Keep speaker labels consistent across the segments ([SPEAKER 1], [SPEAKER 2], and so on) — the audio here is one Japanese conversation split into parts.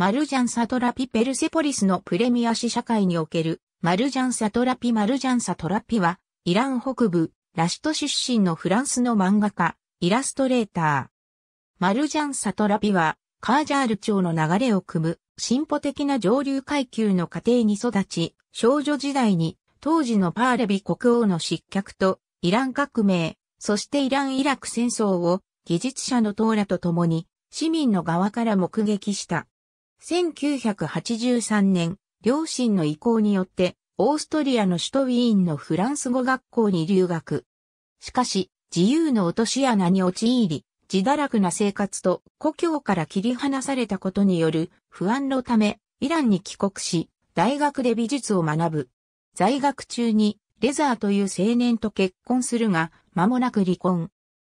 [SPEAKER 1] マルジャン・サトラピ・ペルセポリスのプレミア市社会における、マルジャン・サトラピ・マルジャン・サトラピは、イラン北部、ラシト出身のフランスの漫画家、イラストレーター。マルジャン・サトラピは、カージャール町の流れを組む、進歩的な上流階級の家庭に育ち、少女時代に、当時のパーレビ国王の失脚と、イラン革命、そしてイラン・イラク戦争を、技術者のトーラと共に、市民の側から目撃した。1983年、両親の意向によって、オーストリアの首都ウィーンのフランス語学校に留学。しかし、自由の落とし穴に陥り、自堕落な生活と故郷から切り離されたことによる不安のため、イランに帰国し、大学で美術を学ぶ。在学中に、レザーという青年と結婚するが、間もなく離婚。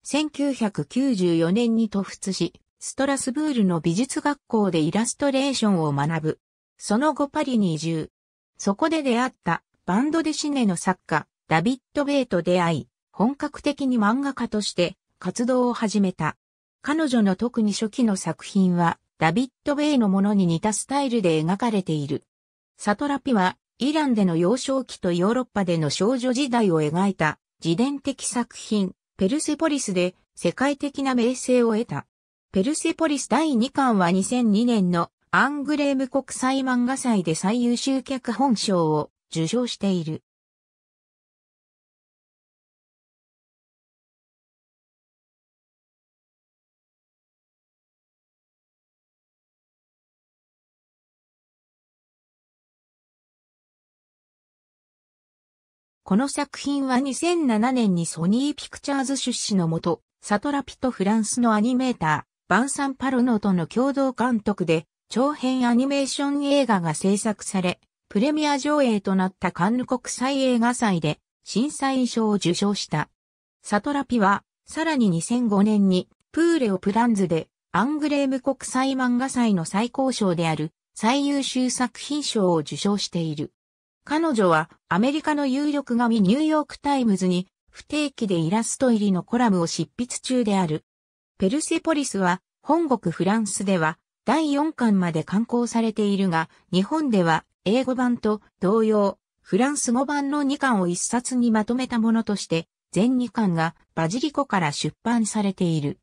[SPEAKER 1] 1994年に突出し、ストラスブールの美術学校でイラストレーションを学ぶ。その後パリに移住。そこで出会ったバンドデシネの作家、ダビッド・ベイと出会い、本格的に漫画家として活動を始めた。彼女の特に初期の作品は、ダビッド・ベイのものに似たスタイルで描かれている。サトラピは、イランでの幼少期とヨーロッパでの少女時代を描いた自伝的作品、ペルセポリスで世界的な名声を得た。ペルセポリス第2巻は2002年のアングレーム国際漫画祭で最優秀脚本賞を受賞している。この作品は2007年にソニーピクチャーズ出資のもと、サトラピとフランスのアニメーター、バンサンパルノとの共同監督で、長編アニメーション映画が制作され、プレミア上映となったカンヌ国際映画祭で、審査員賞を受賞した。サトラピは、さらに2005年に、プーレオプランズで、アングレーム国際漫画祭の最高賞である、最優秀作品賞を受賞している。彼女は、アメリカの有力紙ニューヨークタイムズに、不定期でイラスト入りのコラムを執筆中である。ペルセポリスは本国フランスでは第4巻まで刊行されているが、日本では英語版と同様、フランス語版の2巻を1冊にまとめたものとして、全2巻がバジリコから出版されている。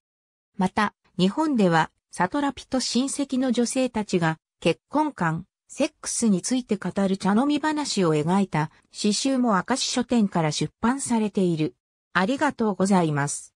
[SPEAKER 1] また、日本では、サトラピと親戚の女性たちが結婚観、セックスについて語る茶飲み話を描いた詩集も明石書店から出版されている。ありがとうございます。